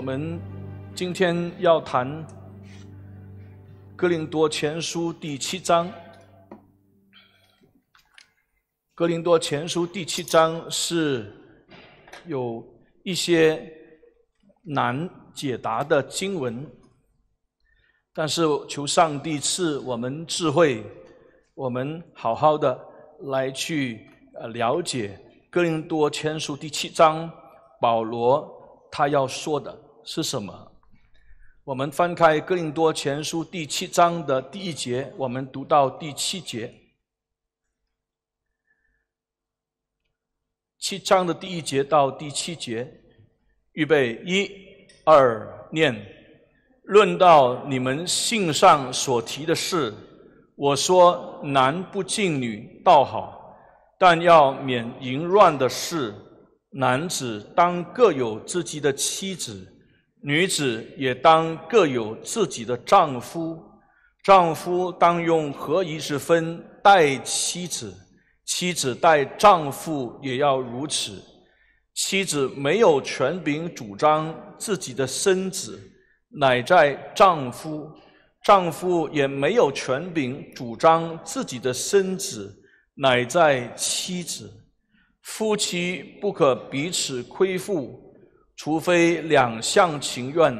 我们今天要谈《哥林多前书》第七章，《哥林多前书》第七章是有一些难解答的经文，但是求上帝赐我们智慧，我们好好的来去了解《哥林多前书》第七章保罗他要说的。是什么？我们翻开《哥林多前书》第七章的第一节，我们读到第七节。七章的第一节到第七节，预备一二念。论到你们信上所提的事，我说：男不敬女，倒好；但要免淫乱的事，男子当各有自己的妻子。女子也当各有自己的丈夫，丈夫当用合宜之分待妻子，妻子待丈夫也要如此。妻子没有权柄主张自己的身子，乃在丈夫；丈夫也没有权柄主张自己的身子，乃在妻子。夫妻不可彼此亏负。除非两相情愿，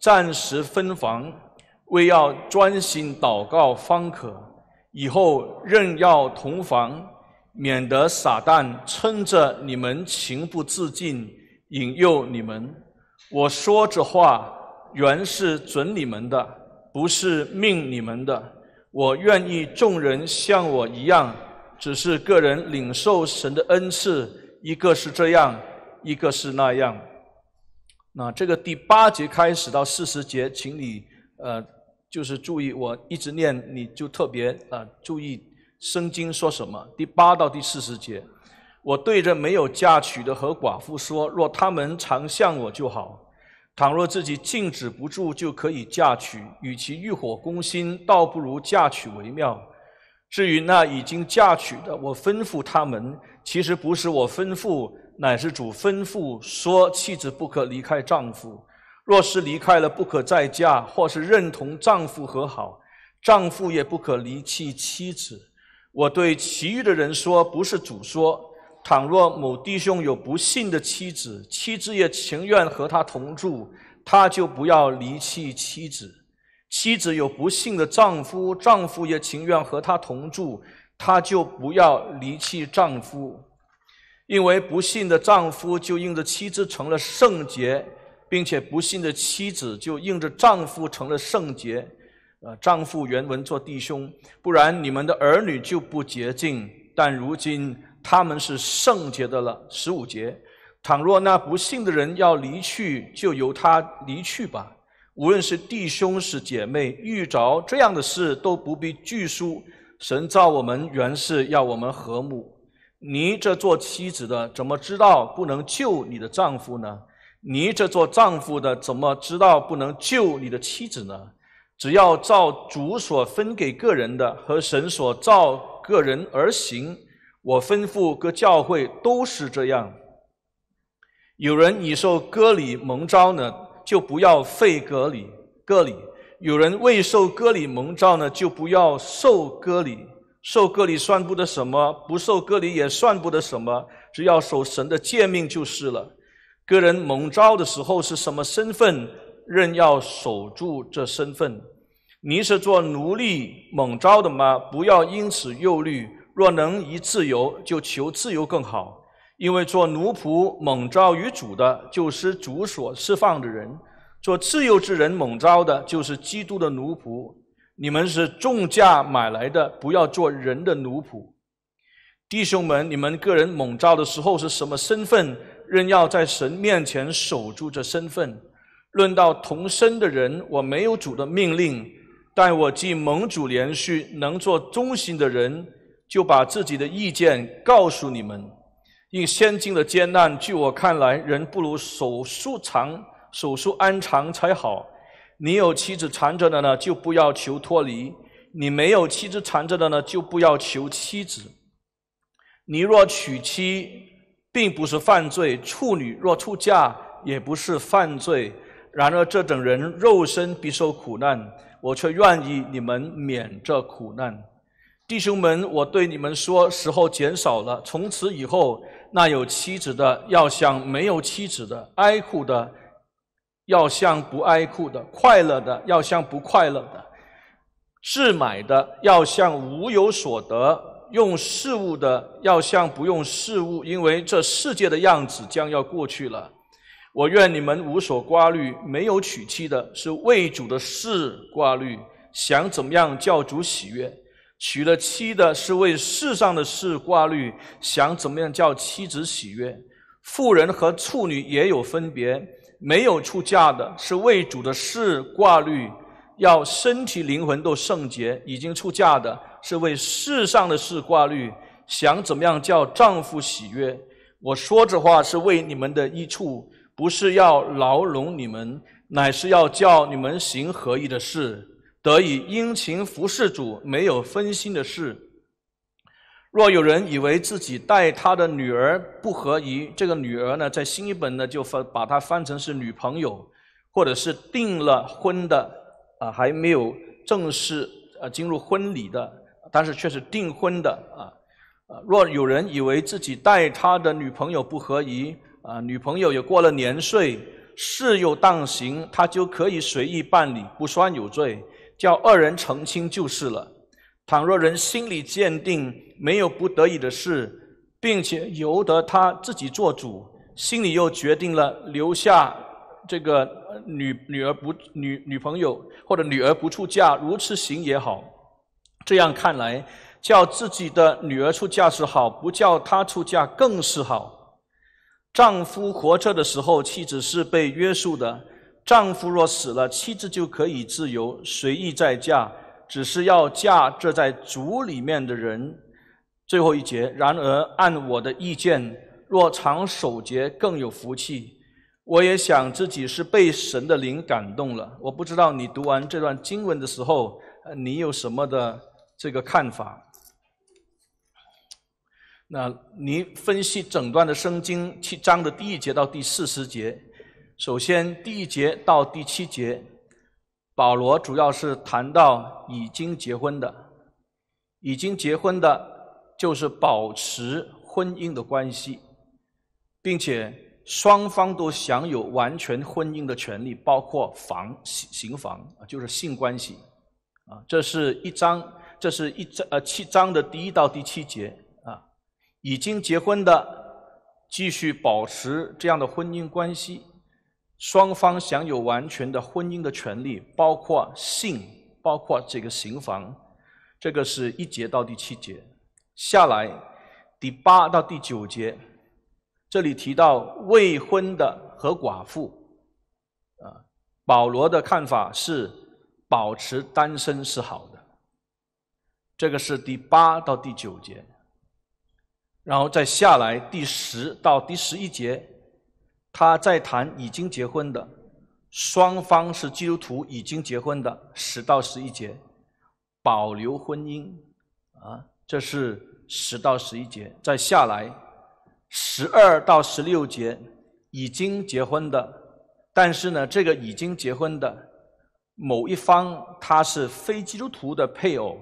暂时分房，为要专心祷告方可；以后任要同房，免得撒旦趁着你们情不自禁引诱你们。我说这话，原是准你们的，不是命你们的。我愿意众人像我一样，只是个人领受神的恩赐，一个是这样，一个是那样。那这个第八节开始到四十节，请你呃，就是注意，我一直念，你就特别呃注意，圣经说什么？第八到第四十节，我对着没有嫁娶的和寡妇说：若他们常向我就好；倘若自己禁止不住，就可以嫁娶。与其欲火攻心，倒不如嫁娶为妙。至于那已经嫁娶的，我吩咐他们，其实不是我吩咐。乃是主吩咐说：妻子不可离开丈夫，若是离开了，不可再嫁；或是认同丈夫和好，丈夫也不可离弃妻子。我对其余的人说：不是主说，倘若某弟兄有不幸的妻子，妻子也情愿和他同住，他就不要离弃妻子；妻子有不幸的丈夫，丈夫也情愿和他同住，他就不要离弃丈夫。因为不幸的丈夫就应着妻子成了圣洁，并且不幸的妻子就应着丈夫成了圣洁。呃，丈夫原文做弟兄，不然你们的儿女就不洁净。但如今他们是圣洁的了。十五节，倘若那不幸的人要离去，就由他离去吧。无论是弟兄是姐妹，遇着这样的事都不必拘束。神造我们原是要我们和睦。你这做妻子的怎么知道不能救你的丈夫呢？你这做丈夫的怎么知道不能救你的妻子呢？只要照主所分给个人的和神所照个人而行，我吩咐各教会都是这样。有人已受割礼蒙召呢，就不要废割礼；割礼。有人未受割礼蒙召呢，就不要受割礼。受割礼算不得什么，不受割礼也算不得什么，只要守神的诫命就是了。个人蒙召的时候是什么身份，仍要守住这身份。你是做奴隶蒙召的吗？不要因此忧虑。若能以自由，就求自由更好。因为做奴仆蒙召于主的，就是主所释放的人；做自由之人蒙召的，就是基督的奴仆。你们是重价买来的，不要做人的奴仆，弟兄们，你们个人猛召的时候是什么身份？仍要在神面前守住这身份。论到同生的人，我没有主的命令，待我既盟主连续能做忠心的人，就把自己的意见告诉你们。因先进的艰难，据我看来，人不如手术长、手术安长才好。你有妻子缠着的呢，就不要求脱离；你没有妻子缠着的呢，就不要求妻子。你若娶妻，并不是犯罪；处女若出嫁，也不是犯罪。然而这等人肉身必受苦难，我却愿意你们免这苦难。弟兄们，我对你们说：时候减少了，从此以后，那有妻子的，要像没有妻子的；哀哭的。要像不爱哭的，快乐的；要像不快乐的，自买的；要像无有所得，用事物的；要像不用事物，因为这世界的样子将要过去了。我愿你们无所挂虑。没有娶妻的，是为主的事挂虑，想怎么样叫主喜悦；娶了妻的，是为世上的事挂虑，想怎么样叫妻子喜悦。妇人和处女也有分别。没有出嫁的是为主的事挂虑，要身体灵魂都圣洁；已经出嫁的是为世上的事挂虑，想怎么样叫丈夫喜悦。我说这话是为你们的益处，不是要牢笼你们，乃是要叫你们行合意的事，得以殷勤服侍主，没有分心的事。若有人以为自己待他的女儿不合宜，这个女儿呢，在新一本呢就翻把它翻成是女朋友，或者是订了婚的啊，还没有正式呃进入婚礼的，但是却是订婚的啊。若有人以为自己待他的女朋友不合宜啊，女朋友也过了年岁，事又当行，他就可以随意办理，不算有罪，叫二人成亲就是了。倘若人心理坚定，没有不得已的事，并且由得他自己做主，心里又决定了留下这个女女儿不女女朋友，或者女儿不出嫁，如此行也好。这样看来，叫自己的女儿出嫁是好，不叫她出嫁更是好。丈夫活着的时候，妻子是被约束的；丈夫若死了，妻子就可以自由，随意再嫁。只是要嫁这在族里面的人，最后一节。然而按我的意见，若常守节更有福气。我也想自己是被神的灵感动了。我不知道你读完这段经文的时候，你有什么的这个看法？那你分析整段的圣经七章的第一节到第四十节，首先第一节到第七节。保罗主要是谈到已经结婚的，已经结婚的，就是保持婚姻的关系，并且双方都享有完全婚姻的权利，包括房行房就是性关系，啊，这是一章，这是一章呃七章的第一到第七节啊，已经结婚的继续保持这样的婚姻关系。双方享有完全的婚姻的权利，包括性，包括这个刑房。这个是一节到第七节下来，第八到第九节，这里提到未婚的和寡妇，啊，保罗的看法是保持单身是好的。这个是第八到第九节，然后再下来第十到第十一节。他在谈已经结婚的，双方是基督徒已经结婚的十到十一节，保留婚姻，啊，这是十到十一节。再下来，十二到十六节已经结婚的，但是呢，这个已经结婚的某一方他是非基督徒的配偶，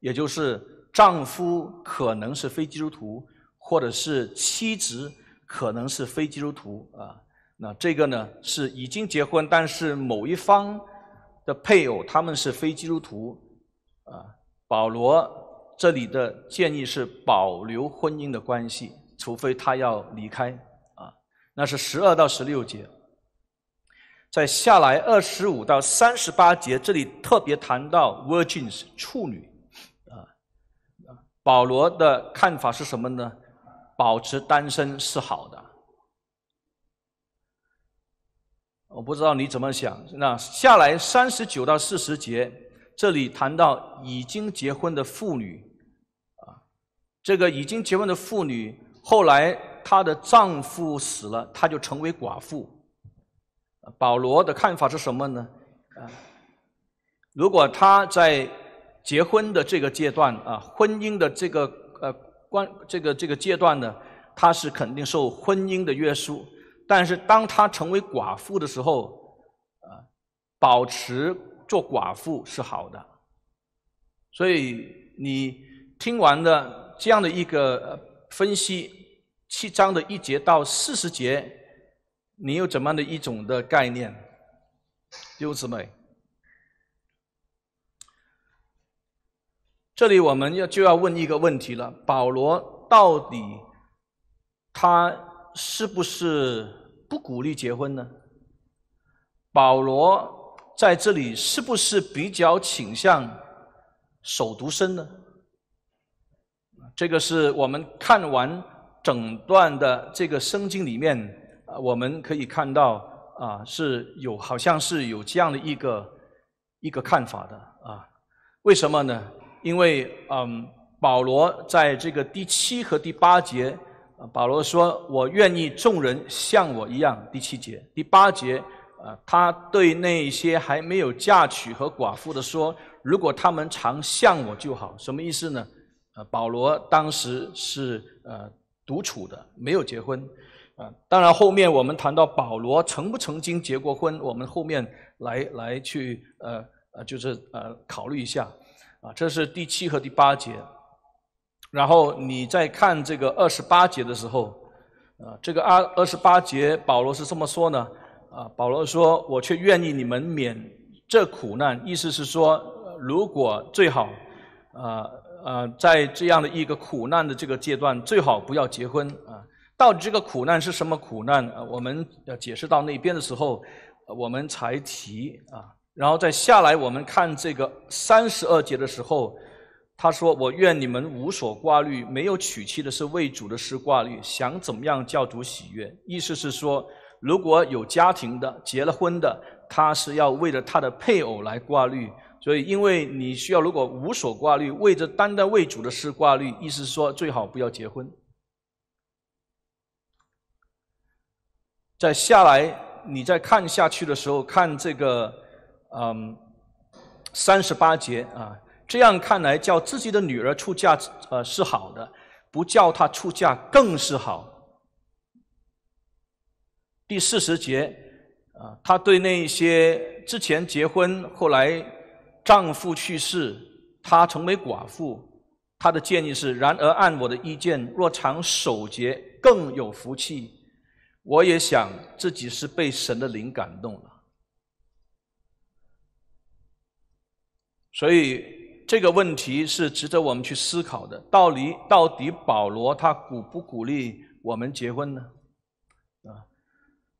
也就是丈夫可能是非基督徒，或者是妻子。可能是非基督徒啊，那这个呢是已经结婚，但是某一方的配偶他们是非基督徒啊。保罗这里的建议是保留婚姻的关系，除非他要离开啊。那是十二到十六节，在下来二十五到三十八节，这里特别谈到 virgins 处女啊啊。保罗的看法是什么呢？保持单身是好的，我不知道你怎么想。那下来三十九到四十节，这里谈到已经结婚的妇女啊，这个已经结婚的妇女，后来她的丈夫死了，她就成为寡妇。保罗的看法是什么呢？啊，如果她在结婚的这个阶段啊，婚姻的这个。关这个这个阶段呢，他是肯定受婚姻的约束，但是当他成为寡妇的时候，啊，保持做寡妇是好的。所以你听完了这样的一个分析，七章的一节到四十节，你有怎么样的一种的概念？优姊妹。这里我们要就要问一个问题了：保罗到底他是不是不鼓励结婚呢？保罗在这里是不是比较倾向守独身呢？这个是我们看完整段的这个圣经里面，我们可以看到啊是有好像是有这样的一个一个看法的啊。为什么呢？因为嗯，保罗在这个第七和第八节，保罗说我愿意众人像我一样。第七节、第八节，呃，他对那些还没有嫁娶和寡妇的说，如果他们常像我就好。什么意思呢？呃，保罗当时是呃独处的，没有结婚。啊，当然后面我们谈到保罗曾不曾经结过婚，我们后面来来去呃呃就是呃考虑一下。这是第七和第八节，然后你在看这个二十八节的时候，呃，这个二二十八节保罗是这么说呢？啊，保罗说：“我却愿意你们免这苦难。”意思是说，如果最好，呃呃，在这样的一个苦难的这个阶段，最好不要结婚啊。到底这个苦难是什么苦难？我们要解释到那边的时候，我们才提啊。然后再下来，我们看这个三十二节的时候，他说：“我愿你们无所挂虑。没有娶妻的是为主的事挂虑，想怎么样叫主喜悦。”意思是说，如果有家庭的、结了婚的，他是要为了他的配偶来挂虑。所以，因为你需要，如果无所挂虑，为着单单为主的事挂虑，意思说最好不要结婚。再下来，你在看下去的时候，看这个。嗯，三十八节啊，这样看来，叫自己的女儿出嫁呃是好的，不叫她出嫁更是好。第四十节啊，他对那些之前结婚后来丈夫去世，她成为寡妇，他的建议是：然而按我的意见，若常守节更有福气。我也想自己是被神的灵感动了。所以这个问题是值得我们去思考的。到底到底保罗他鼓不鼓励我们结婚呢？啊，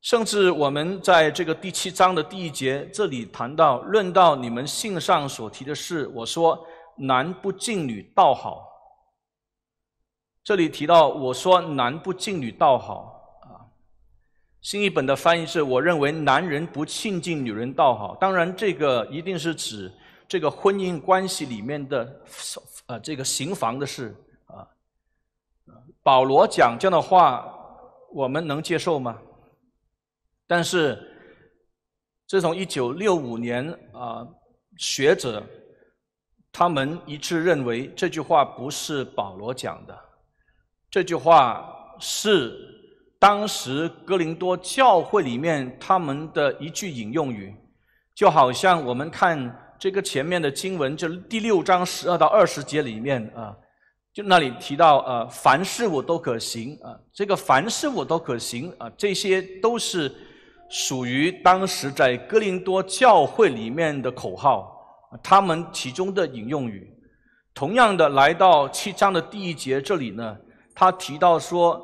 甚至我们在这个第七章的第一节这里谈到，论到你们信上所提的事，我说男不敬女倒好。这里提到我说男不敬女倒好啊。新译本的翻译是：我认为男人不亲近女人倒好。当然，这个一定是指。这个婚姻关系里面的，呃，这个行房的事，啊，保罗讲这样的话，我们能接受吗？但是，自从一九六五年啊，学者他们一致认为这句话不是保罗讲的，这句话是当时哥林多教会里面他们的一句引用语，就好像我们看。这个前面的经文就第六章十二到二十节里面啊，就那里提到呃，凡事我都可行啊，这个凡事我都可行啊，这些都是属于当时在哥林多教会里面的口号，他们其中的引用语。同样的，来到七章的第一节这里呢，他提到说，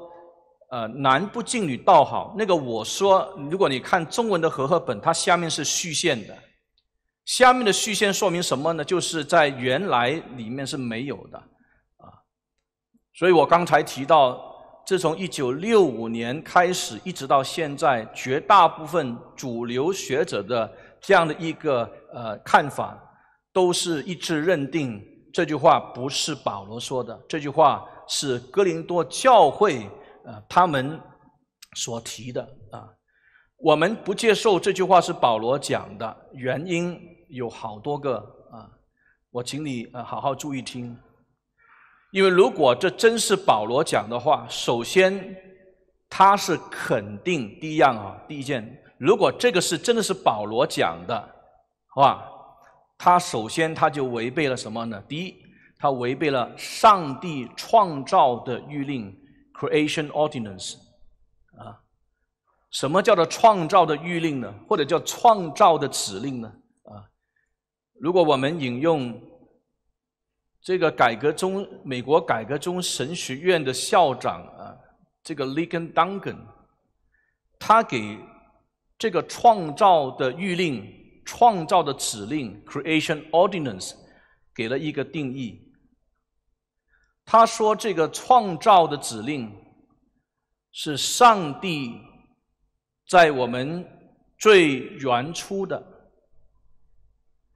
呃，男不敬女倒好。那个我说，如果你看中文的和合本，它下面是虚线的。下面的虚线说明什么呢？就是在原来里面是没有的，啊，所以我刚才提到，自从1965年开始，一直到现在，绝大部分主流学者的这样的一个呃看法，都是一致认定这句话不是保罗说的，这句话是哥林多教会呃他们所提的啊。我们不接受这句话是保罗讲的原因。有好多个啊！我请你呃好好注意听，因为如果这真是保罗讲的话，首先他是肯定第一样啊，第一件。如果这个是真的是保罗讲的，好吧？他首先他就违背了什么呢？第一，他违背了上帝创造的谕令 （creation ordinance）。啊，什么叫做创造的谕令呢？或者叫创造的指令呢？如果我们引用这个改革中美国改革中神学院的校长啊，这个 l i g a n Duncan，他给这个创造的谕令、创造的指令 （creation ordinance） 给了一个定义。他说，这个创造的指令是上帝在我们最原初的。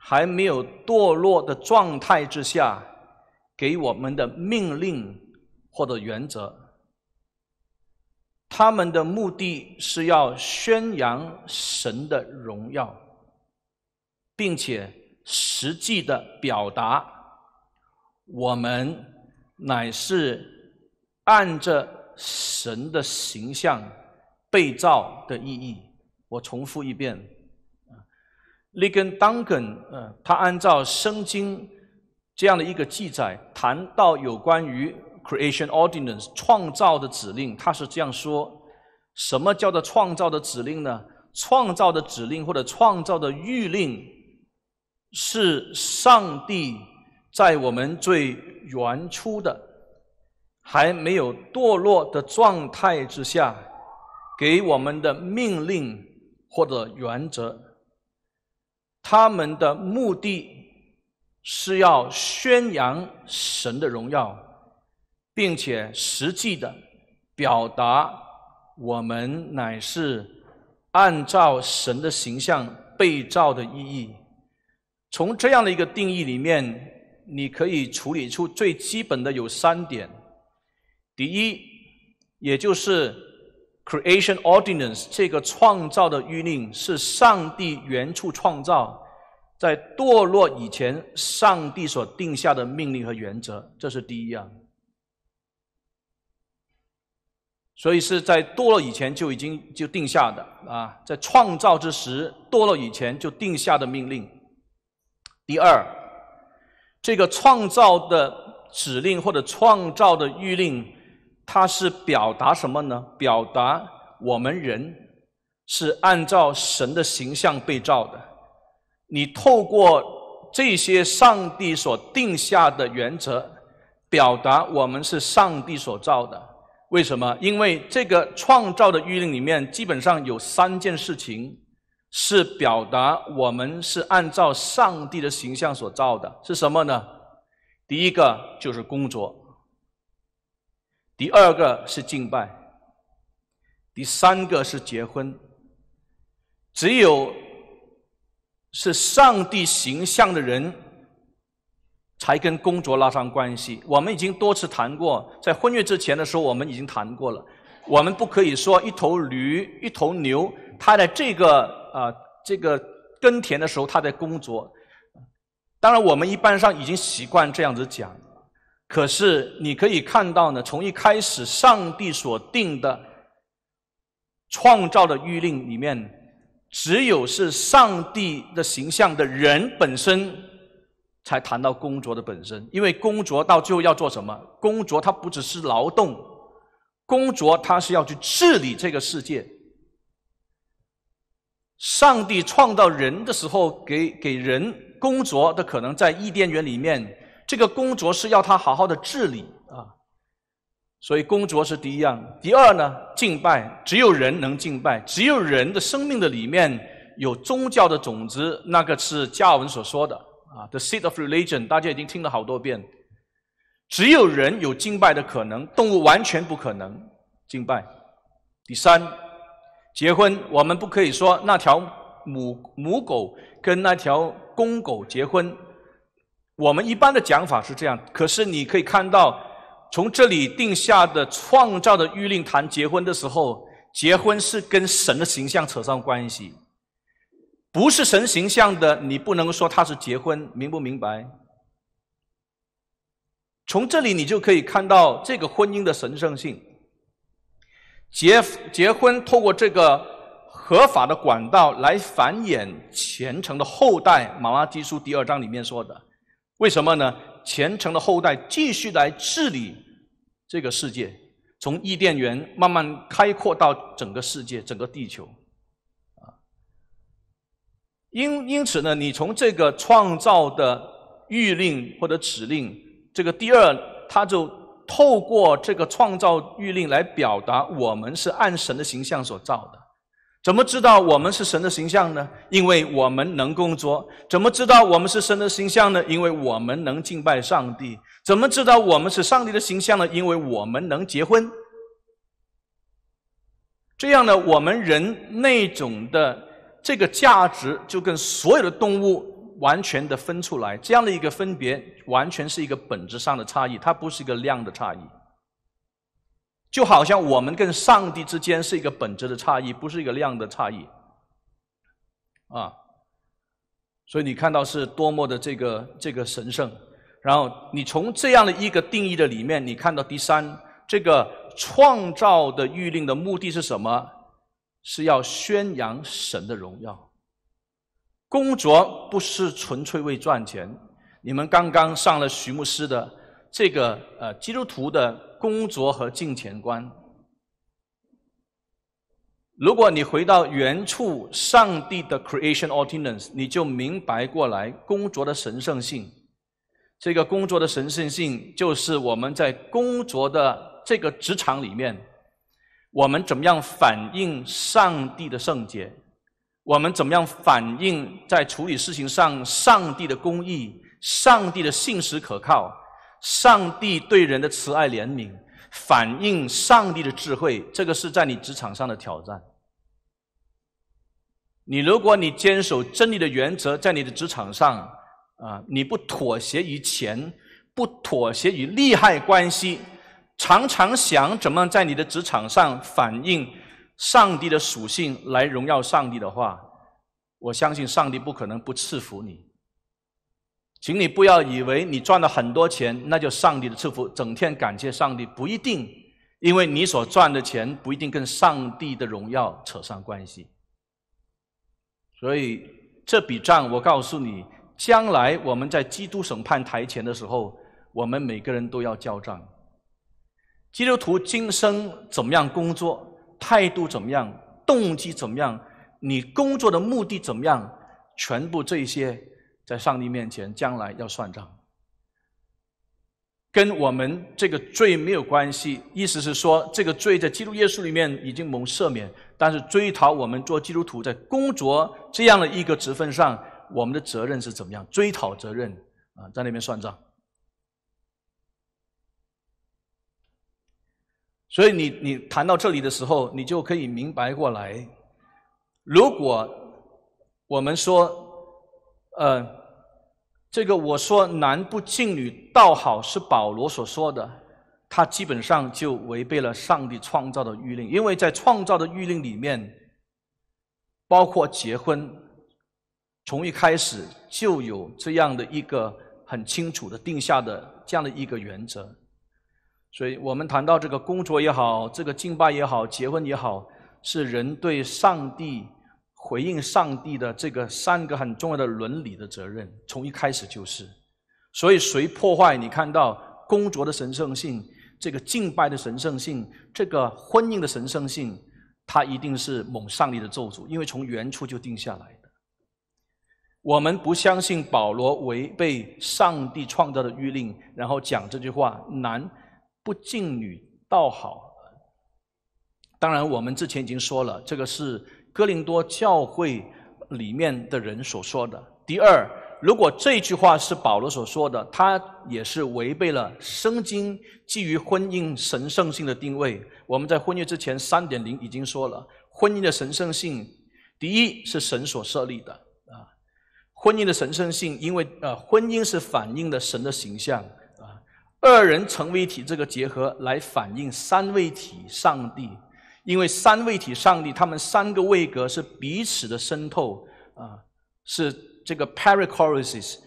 还没有堕落的状态之下，给我们的命令或者原则，他们的目的是要宣扬神的荣耀，并且实际的表达我们乃是按着神的形象被造的意义。我重复一遍。利根 Duncan，嗯，他按照圣经这样的一个记载，谈到有关于 creation ordinance 创造的指令，他是这样说：，什么叫做创造的指令呢？创造的指令或者创造的预令，是上帝在我们最原初的还没有堕落的状态之下给我们的命令或者原则。他们的目的是要宣扬神的荣耀，并且实际的表达我们乃是按照神的形象被造的意义。从这样的一个定义里面，你可以处理出最基本的有三点：第一，也就是。Creation ordinance 这个创造的预令是上帝原初创造，在堕落以前，上帝所定下的命令和原则，这是第一啊。所以是在堕落以前就已经就定下的啊，在创造之时，堕落以前就定下的命令。第二，这个创造的指令或者创造的预令。它是表达什么呢？表达我们人是按照神的形象被造的。你透过这些上帝所定下的原则，表达我们是上帝所造的。为什么？因为这个创造的预令里面，基本上有三件事情是表达我们是按照上帝的形象所造的。是什么呢？第一个就是工作。第二个是敬拜，第三个是结婚。只有是上帝形象的人，才跟工作拉上关系。我们已经多次谈过，在婚约之前的时候，我们已经谈过了。我们不可以说一头驴、一头牛，它在这个啊，这个耕田的时候，它在工作。当然，我们一般上已经习惯这样子讲。可是，你可以看到呢，从一开始，上帝所定的创造的预令里面，只有是上帝的形象的人本身，才谈到工作的本身。因为工作到最后要做什么？工作它不只是劳动，工作它是要去治理这个世界。上帝创造人的时候，给给人工作的可能在伊甸园里面。这个工作是要他好好的治理啊，所以工作是第一样。第二呢，敬拜，只有人能敬拜，只有人的生命的里面有宗教的种子，那个是加尔文所说的啊，the seed of religion，大家已经听了好多遍。只有人有敬拜的可能，动物完全不可能敬拜。第三，结婚，我们不可以说那条母母狗跟那条公狗结婚。我们一般的讲法是这样，可是你可以看到，从这里定下的创造的预令谈结婚的时候，结婚是跟神的形象扯上关系，不是神形象的，你不能说它是结婚，明不明白？从这里你就可以看到这个婚姻的神圣性。结结婚透过这个合法的管道来繁衍虔诚的后代，马拉基书第二章里面说的。为什么呢？虔诚的后代继续来治理这个世界，从伊甸园慢慢开阔到整个世界、整个地球，啊。因因此呢，你从这个创造的谕令或者指令，这个第二，他就透过这个创造谕令来表达，我们是按神的形象所造的。怎么知道我们是神的形象呢？因为我们能工作。怎么知道我们是神的形象呢？因为我们能敬拜上帝。怎么知道我们是上帝的形象呢？因为我们能结婚。这样呢，我们人那种的这个价值就跟所有的动物完全的分出来。这样的一个分别，完全是一个本质上的差异，它不是一个量的差异。就好像我们跟上帝之间是一个本质的差异，不是一个量的差异，啊，所以你看到是多么的这个这个神圣。然后你从这样的一个定义的里面，你看到第三，这个创造的预令的目的是什么？是要宣扬神的荣耀。工作不是纯粹为赚钱。你们刚刚上了徐牧师的。这个呃，基督徒的工作和金钱观。如果你回到原处，上帝的 creation ordinance，你就明白过来工作的神圣性。这个工作的神圣性，就是我们在工作的这个职场里面，我们怎么样反映上帝的圣洁？我们怎么样反映在处理事情上上帝的公义、上帝的信实可靠？上帝对人的慈爱怜悯，反映上帝的智慧。这个是在你职场上的挑战。你如果你坚守真理的原则，在你的职场上啊，你不妥协于钱，不妥协于利害关系，常常想怎么在你的职场上反映上帝的属性来荣耀上帝的话，我相信上帝不可能不赐福你。请你不要以为你赚了很多钱，那就上帝的赐福，整天感谢上帝，不一定，因为你所赚的钱不一定跟上帝的荣耀扯上关系。所以这笔账，我告诉你，将来我们在基督审判台前的时候，我们每个人都要交账。基督徒今生怎么样工作，态度怎么样，动机怎么样，你工作的目的怎么样，全部这些。在上帝面前，将来要算账，跟我们这个罪没有关系。意思是说，这个罪在基督耶稣里面已经蒙赦免，但是追讨我们做基督徒在工作这样的一个职分上，我们的责任是怎么样？追讨责任啊，在那边算账。所以你你谈到这里的时候，你就可以明白过来。如果我们说，呃。这个我说男不敬女倒好是保罗所说的，他基本上就违背了上帝创造的预令，因为在创造的预令里面，包括结婚，从一开始就有这样的一个很清楚的定下的这样的一个原则，所以我们谈到这个工作也好，这个敬拜也好，结婚也好，是人对上帝。回应上帝的这个三个很重要的伦理的责任，从一开始就是。所以谁破坏？你看到公卓的神圣性、这个敬拜的神圣性、这个婚姻的神圣性，他一定是蒙上帝的咒诅，因为从原处就定下来的。我们不相信保罗违背上帝创造的律令，然后讲这句话：男不敬女，倒好。当然，我们之前已经说了，这个是。哥林多教会里面的人所说的。第二，如果这句话是保罗所说的，它也是违背了圣经基于婚姻神圣性的定位。我们在婚约之前三点零已经说了，婚姻的神圣性，第一是神所设立的啊。婚姻的神圣性，因为呃，婚姻是反映的神的形象啊，二人成为一体这个结合来反映三位一体上帝。因为三位一体上帝，他们三个位格是彼此的渗透啊，是这个 paracorosis，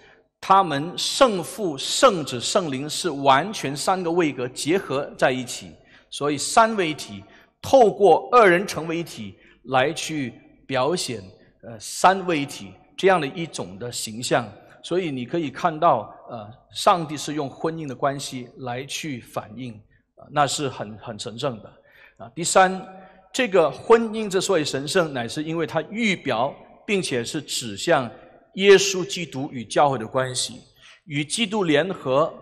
他们圣父、圣子、圣灵是完全三个位格结合在一起，所以三位一体透过二人成为一体来去表显呃三位一体这样的一种的形象，所以你可以看到呃上帝是用婚姻的关系来去反映，那是很很神圣的。啊，第三，这个婚姻之所以神圣，乃是因为它预表并且是指向耶稣基督与教会的关系，与基督联合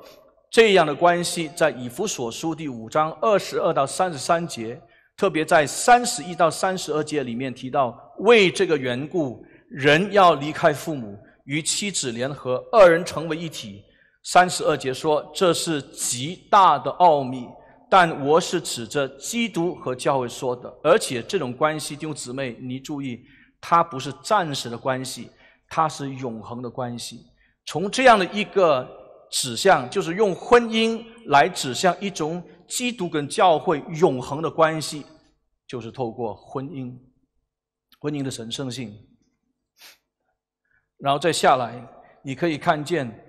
这样的关系，在以弗所书第五章二十二到三十三节，特别在三十一到三十二节里面提到，为这个缘故，人要离开父母，与妻子联合，二人成为一体。三十二节说，这是极大的奥秘。但我是指着基督和教会说的，而且这种关系弟兄姊妹，你注意，它不是暂时的关系，它是永恒的关系。从这样的一个指向，就是用婚姻来指向一种基督跟教会永恒的关系，就是透过婚姻，婚姻的神圣性，然后再下来，你可以看见。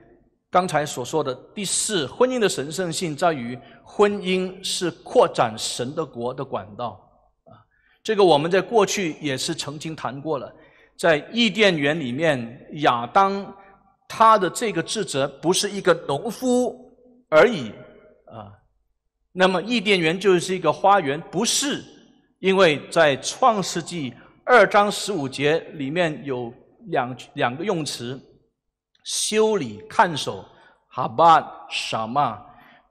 刚才所说的第四，婚姻的神圣性在于婚姻是扩展神的国的管道啊。这个我们在过去也是曾经谈过了，在伊甸园里面，亚当他的这个职责不是一个农夫而已啊。那么伊甸园就是一个花园，不是，因为在创世纪二章十五节里面有两两个用词。修理看守哈巴什么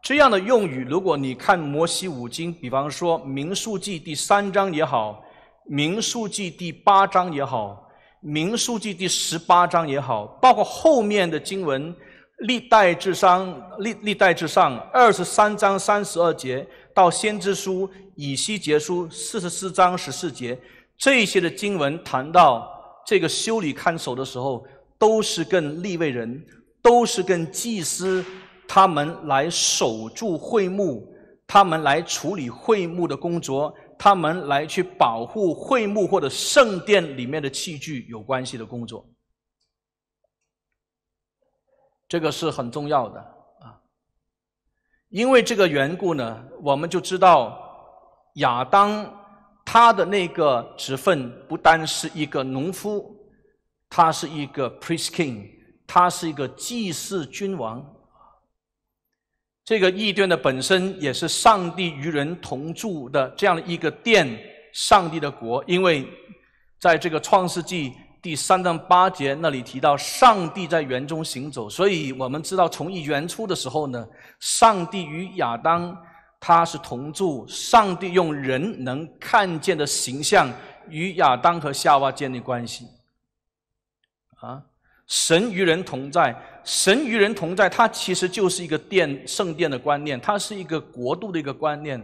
这样的用语，如果你看摩西五经，比方说民数记第三章也好，民数记第八章也好，民数记第十八章也好，包括后面的经文，历代至上历历代至上二十三章三十二节，到先知书以西结书四十四章十四节，这些的经文谈到这个修理看守的时候。都是跟立位人，都是跟祭司，他们来守住会幕，他们来处理会幕的工作，他们来去保护会幕或者圣殿里面的器具有关系的工作。这个是很重要的啊。因为这个缘故呢，我们就知道亚当他的那个职分不单是一个农夫。他是一个 priest king，他是一个祭祀君王。这个异甸的本身也是上帝与人同住的这样的一个殿，上帝的国。因为在这个创世纪第三章八节那里提到，上帝在园中行走，所以我们知道从一园初的时候呢，上帝与亚当他是同住，上帝用人能看见的形象与亚当和夏娃建立关系。啊，神与人同在，神与人同在，它其实就是一个殿、圣殿的观念，它是一个国度的一个观念。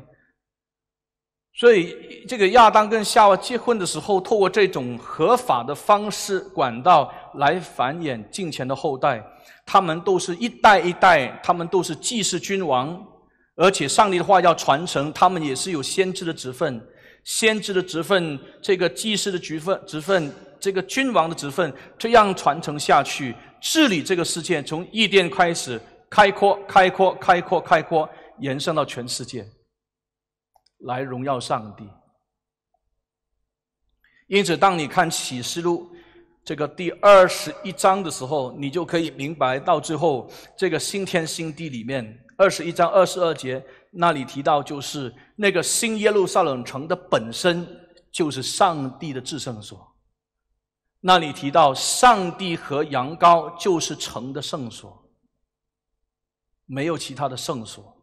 所以，这个亚当跟夏娃结婚的时候，透过这种合法的方式管道来繁衍近前的后代，他们都是一代一代，他们都是祭祀君王，而且上帝的话要传承，他们也是有先知的职分，先知的职分，这个祭祀的职分，职分。这个君王的职分，这样传承下去，治理这个世界，从伊甸开始，开阔、开阔、开阔、开阔，延伸到全世界，来荣耀上帝。因此，当你看启示录这个第二十一章的时候，你就可以明白，到最后这个新天新地里面，二十一章二十二节那里提到，就是那个新耶路撒冷城的本身就是上帝的至圣所。那里提到，上帝和羊羔就是城的圣所，没有其他的圣所。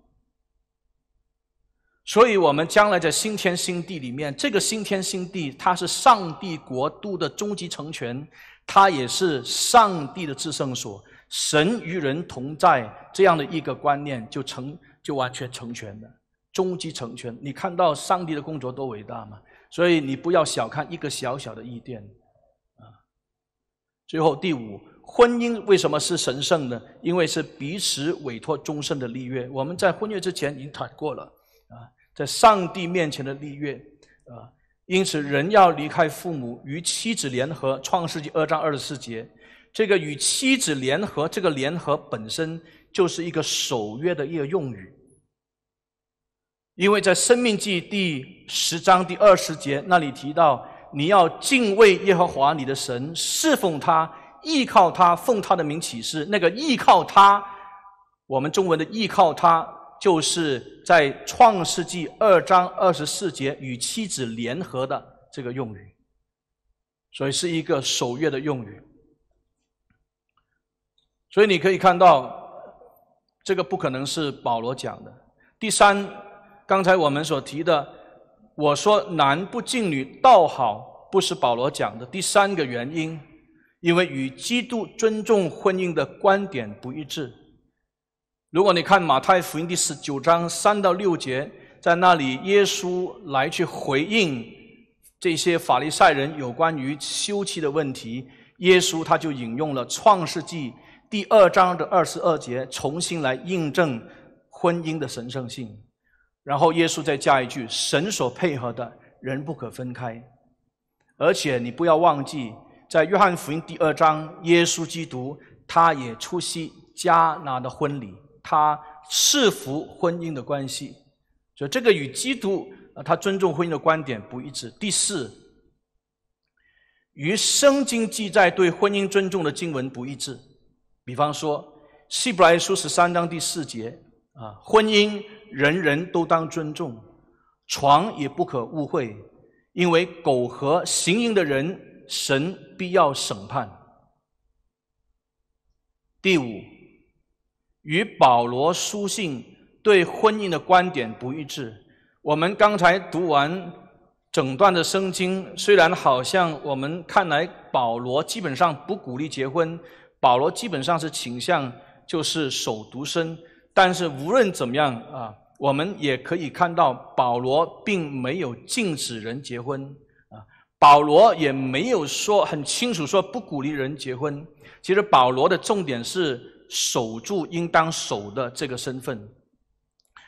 所以，我们将来在新天新地里面，这个新天新地，它是上帝国度的终极成全，它也是上帝的至圣所。神与人同在这样的一个观念，就成就完全成全了，终极成全。你看到上帝的工作多伟大吗？所以，你不要小看一个小小的祭殿。最后第五，婚姻为什么是神圣的？因为是彼此委托终身的立约。我们在婚约之前已经谈过了，啊，在上帝面前的立约，啊，因此人要离开父母，与妻子联合。创世纪二章二十四节，这个与妻子联合，这个联合本身就是一个守约的一个用语，因为在生命记第十章第二十节那里提到。你要敬畏耶和华你的神，侍奉他，依靠他，奉他的名起誓。那个依靠他，我们中文的依靠他，就是在创世纪二章二十四节与妻子联合的这个用语，所以是一个守约的用语。所以你可以看到，这个不可能是保罗讲的。第三，刚才我们所提的。我说“男不敬女，倒好”，不是保罗讲的第三个原因，因为与基督尊重婚姻的观点不一致。如果你看马太福音第十九章三到六节，在那里耶稣来去回应这些法利赛人有关于休妻的问题，耶稣他就引用了创世纪第二章的二十二节，重新来印证婚姻的神圣性。然后耶稣再加一句：“神所配合的，人不可分开。”而且你不要忘记，在约翰福音第二章，耶稣基督他也出席迦拿的婚礼，他是福婚姻的关系，所以这个与基督他尊重婚姻的观点不一致。第四，与圣经记载对婚姻尊重的经文不一致，比方说《希伯来书》十三章第四节啊，婚姻。人人都当尊重，床也不可误会，因为苟合行淫的人，神必要审判。第五，与保罗书信对婚姻的观点不一致。我们刚才读完整段的圣经，虽然好像我们看来保罗基本上不鼓励结婚，保罗基本上是倾向就是守独身，但是无论怎么样啊。我们也可以看到，保罗并没有禁止人结婚啊，保罗也没有说很清楚说不鼓励人结婚。其实保罗的重点是守住应当守的这个身份。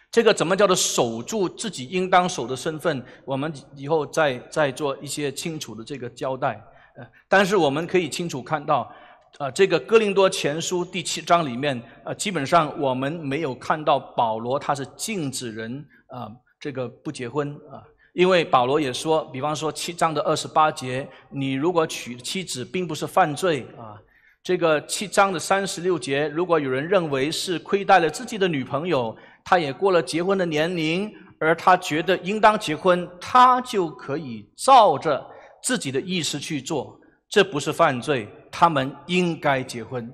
这个怎么叫做守住自己应当守的身份？我们以后再再做一些清楚的这个交代。呃，但是我们可以清楚看到。啊，这个《哥林多前书》第七章里面，呃，基本上我们没有看到保罗他是禁止人啊，这个不结婚啊。因为保罗也说，比方说七章的二十八节，你如果娶妻子，并不是犯罪啊。这个七章的三十六节，如果有人认为是亏待了自己的女朋友，他也过了结婚的年龄，而他觉得应当结婚，他就可以照着自己的意思去做，这不是犯罪。他们应该结婚，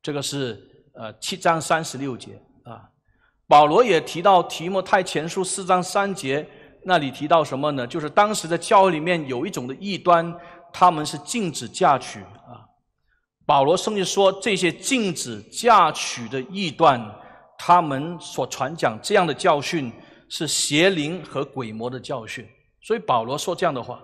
这个是呃七章三十六节啊。保罗也提到提摩太前书四章三节那里提到什么呢？就是当时的教会里面有一种的异端，他们是禁止嫁娶啊。保罗甚至说这些禁止嫁娶的异端，他们所传讲这样的教训是邪灵和鬼魔的教训。所以保罗说这样的话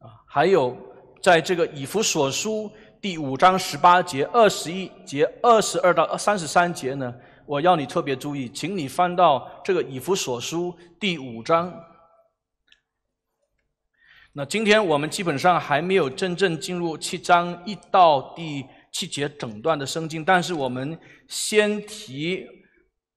啊，还有。在这个以弗所书第五章十八节、二十一节、二十二到三十三节呢，我要你特别注意，请你翻到这个以弗所书第五章。那今天我们基本上还没有真正进入七章一到第七节整段的圣经，但是我们先提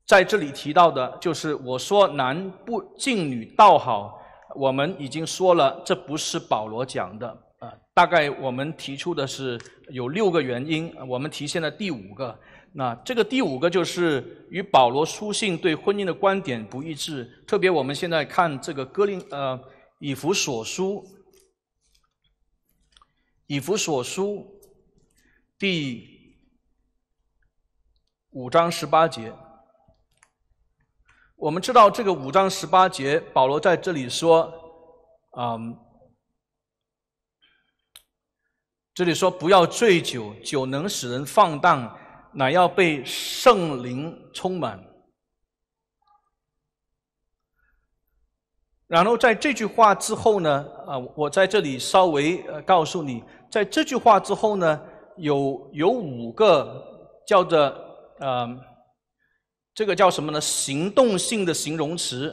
在这里提到的，就是我说男不敬女倒好，我们已经说了，这不是保罗讲的。大概我们提出的是有六个原因，我们提现了第五个。那这个第五个就是与保罗书信对婚姻的观点不一致。特别我们现在看这个哥林，呃，以弗所书，以弗所书第五章十八节。我们知道这个五章十八节，保罗在这里说，嗯。这里说不要醉酒，酒能使人放荡，乃要被圣灵充满。然后在这句话之后呢，啊，我在这里稍微告诉你，在这句话之后呢，有有五个叫做呃，这个叫什么呢？行动性的形容词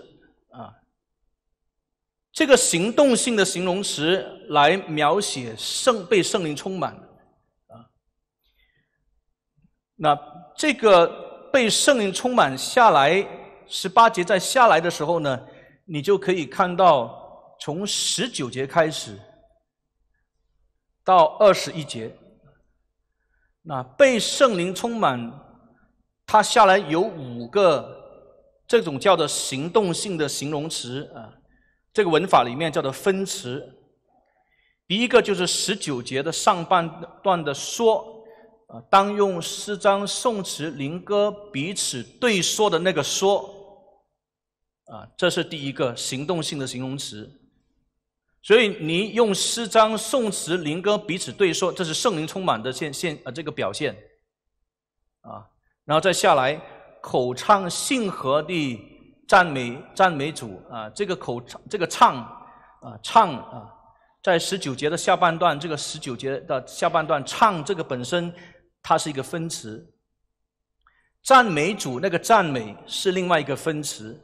啊。这个行动性的形容词来描写圣被圣灵充满啊。那这个被圣灵充满下来，十八节在下来的时候呢，你就可以看到从十九节开始到二十一节，那被圣灵充满，它下来有五个这种叫做行动性的形容词啊。这个文法里面叫做分词，第一个就是十九节的上半段的说，啊，当用诗章宋词灵歌彼此对说的那个说，啊，这是第一个行动性的形容词，所以你用诗章宋词灵歌彼此对说，这是圣灵充满的现现啊这个表现，啊，然后再下来口唱信和的。赞美赞美主啊！这个口这个唱啊唱啊，在十九节的下半段，这个十九节的下半段唱这个本身，它是一个分词。赞美主那个赞美是另外一个分词。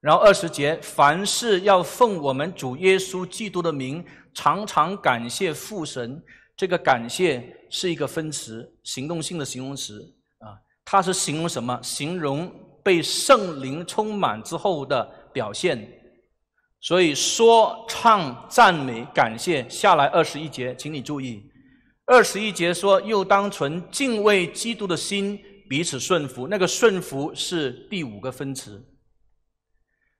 然后二十节，凡事要奉我们主耶稣基督的名，常常感谢父神。这个感谢是一个分词，行动性的形容词啊，它是形容什么？形容。被圣灵充满之后的表现，所以说唱赞美感谢下来二十一节，请你注意，二十一节说又当存敬畏基督的心彼此顺服，那个顺服是第五个分词。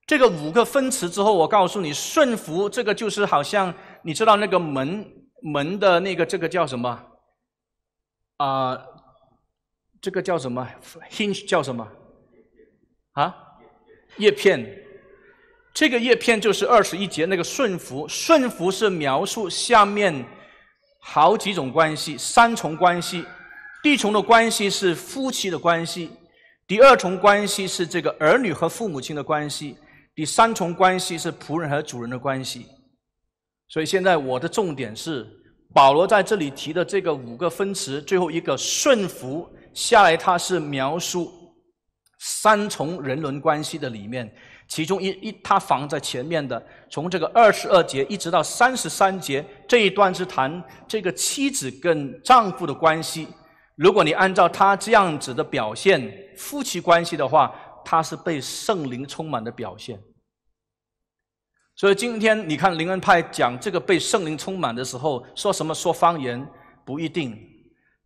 这个五个分词之后，我告诉你顺服这个就是好像你知道那个门门的那个这个叫什么啊？这个叫什么？Hinge 叫什么？啊，叶片，这个叶片就是二十一节那个顺服，顺服是描述下面好几种关系，三重关系。第一重的关系是夫妻的关系，第二重关系是这个儿女和父母亲的关系，第三重关系是仆人和主人的关系。所以现在我的重点是，保罗在这里提的这个五个分词，最后一个顺服下来，它是描述。三重人伦关系的里面，其中一一他放在前面的，从这个二十二节一直到三十三节这一段是谈这个妻子跟丈夫的关系。如果你按照他这样子的表现夫妻关系的话，他是被圣灵充满的表现。所以今天你看灵恩派讲这个被圣灵充满的时候，说什么说方言不一定，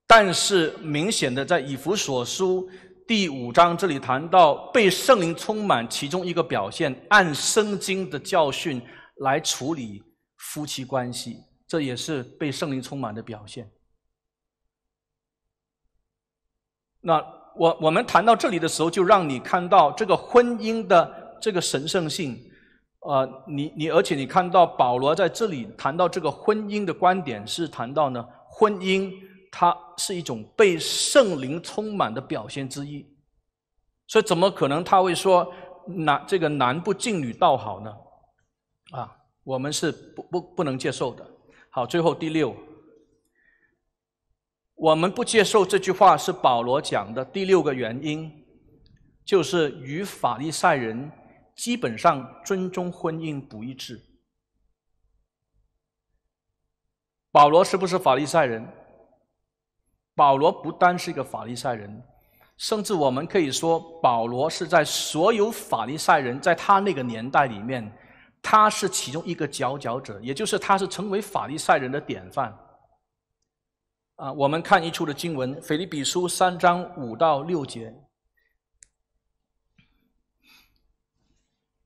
但是明显的在以弗所书。第五章这里谈到被圣灵充满，其中一个表现按圣经的教训来处理夫妻关系，这也是被圣灵充满的表现。那我我们谈到这里的时候，就让你看到这个婚姻的这个神圣性。呃，你你而且你看到保罗在这里谈到这个婚姻的观点，是谈到呢婚姻。它是一种被圣灵充满的表现之一，所以怎么可能他会说“男这个男不敬女道好呢？”啊，我们是不不不能接受的。好，最后第六，我们不接受这句话是保罗讲的第六个原因，就是与法利赛人基本上尊重婚姻不一致。保罗是不是法利赛人？保罗不单是一个法利赛人，甚至我们可以说，保罗是在所有法利赛人，在他那个年代里面，他是其中一个佼佼者，也就是他是成为法利赛人的典范。啊，我们看一处的经文，《腓利比书》三章五到六节。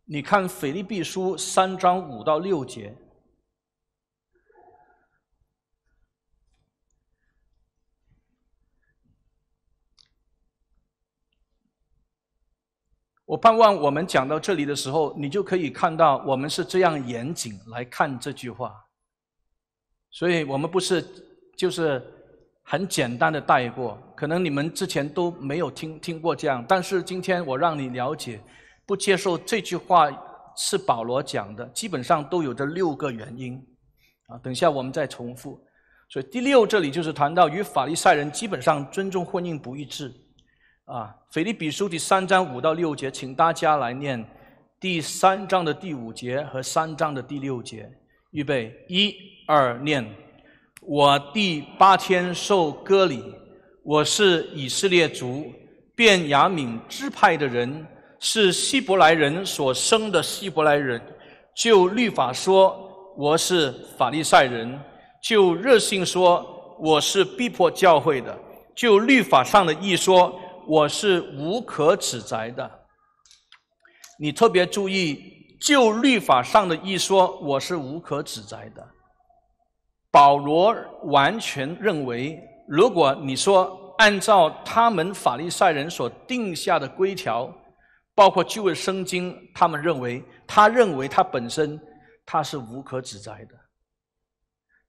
你看《腓利比书》三章五到六节。我盼望我们讲到这里的时候，你就可以看到我们是这样严谨来看这句话。所以我们不是就是很简单的带过，可能你们之前都没有听听过这样，但是今天我让你了解，不接受这句话是保罗讲的，基本上都有这六个原因。啊，等下我们再重复。所以第六这里就是谈到与法利赛人基本上尊重婚姻不一致。啊，《腓立比书》第三章五到六节，请大家来念第三章的第五节和三章的第六节。预备，一二念。我第八天受割礼，我是以色列族便雅敏支派的人，是希伯来人所生的希伯来人。就律法说，我是法利赛人；就热心说，我是逼迫教会的；就律法上的一说，我是无可指摘的。你特别注意，就律法上的一说，我是无可指摘的。保罗完全认为，如果你说按照他们法利赛人所定下的规条，包括旧约圣经，他们认为，他认为他本身他是无可指摘的。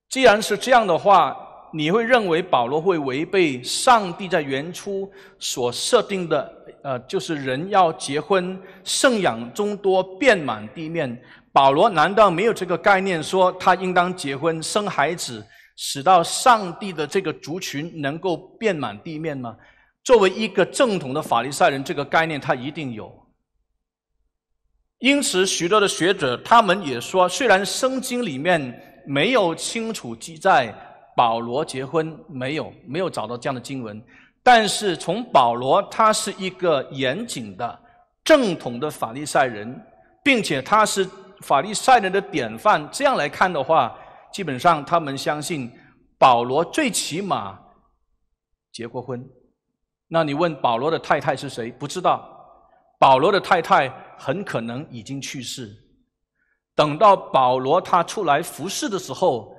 既然是这样的话。你会认为保罗会违背上帝在原初所设定的，呃，就是人要结婚、圣养众多、遍满地面。保罗难道没有这个概念，说他应当结婚、生孩子，使到上帝的这个族群能够遍满地面吗？作为一个正统的法利赛人，这个概念他一定有。因此，许多的学者他们也说，虽然圣经里面没有清楚记载。保罗结婚没有？没有找到这样的经文。但是从保罗，他是一个严谨的正统的法利赛人，并且他是法利赛人的典范。这样来看的话，基本上他们相信保罗最起码结过婚。那你问保罗的太太是谁？不知道。保罗的太太很可能已经去世。等到保罗他出来服侍的时候。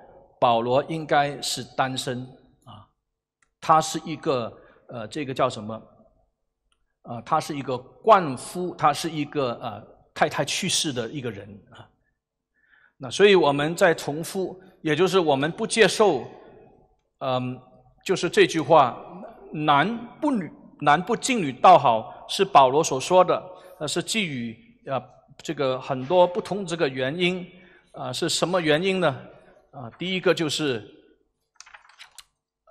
保罗应该是单身啊，他是一个呃，这个叫什么？啊，他是一个鳏夫，他是一个呃，太太去世的一个人啊。那所以我们在重复，也就是我们不接受，嗯，就是这句话，男不女，男不敬女，倒好，是保罗所说的，呃，是基于啊这个很多不同这个原因啊，是什么原因呢？啊，第一个就是，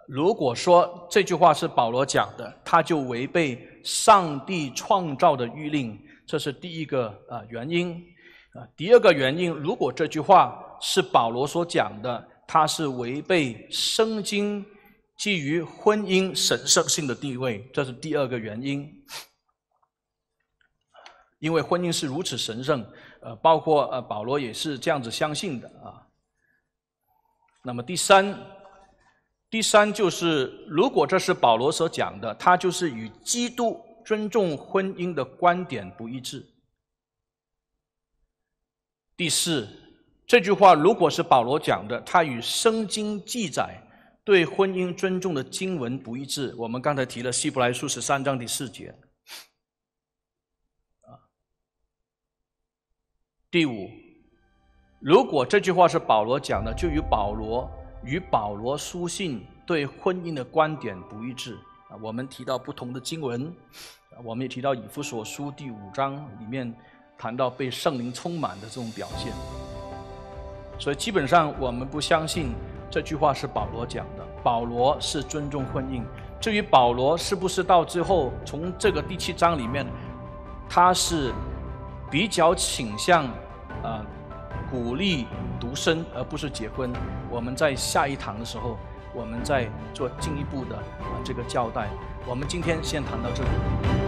如果说这句话是保罗讲的，他就违背上帝创造的谕令，这是第一个啊原因。啊，第二个原因，如果这句话是保罗所讲的，他是违背圣经基于婚姻神圣性的地位，这是第二个原因。因为婚姻是如此神圣，呃，包括呃保罗也是这样子相信的啊。那么第三，第三就是，如果这是保罗所讲的，他就是与基督尊重婚姻的观点不一致。第四，这句话如果是保罗讲的，他与圣经记载对婚姻尊重的经文不一致。我们刚才提了《希伯来书》十三章第四节。第五。如果这句话是保罗讲的，就与保罗与保罗书信对婚姻的观点不一致啊。我们提到不同的经文，我们也提到以弗所书第五章里面谈到被圣灵充满的这种表现。所以基本上我们不相信这句话是保罗讲的。保罗是尊重婚姻。至于保罗是不是到最后从这个第七章里面，他是比较倾向呃。鼓励独身而不是结婚。我们在下一堂的时候，我们再做进一步的啊这个交代。我们今天先谈到这里。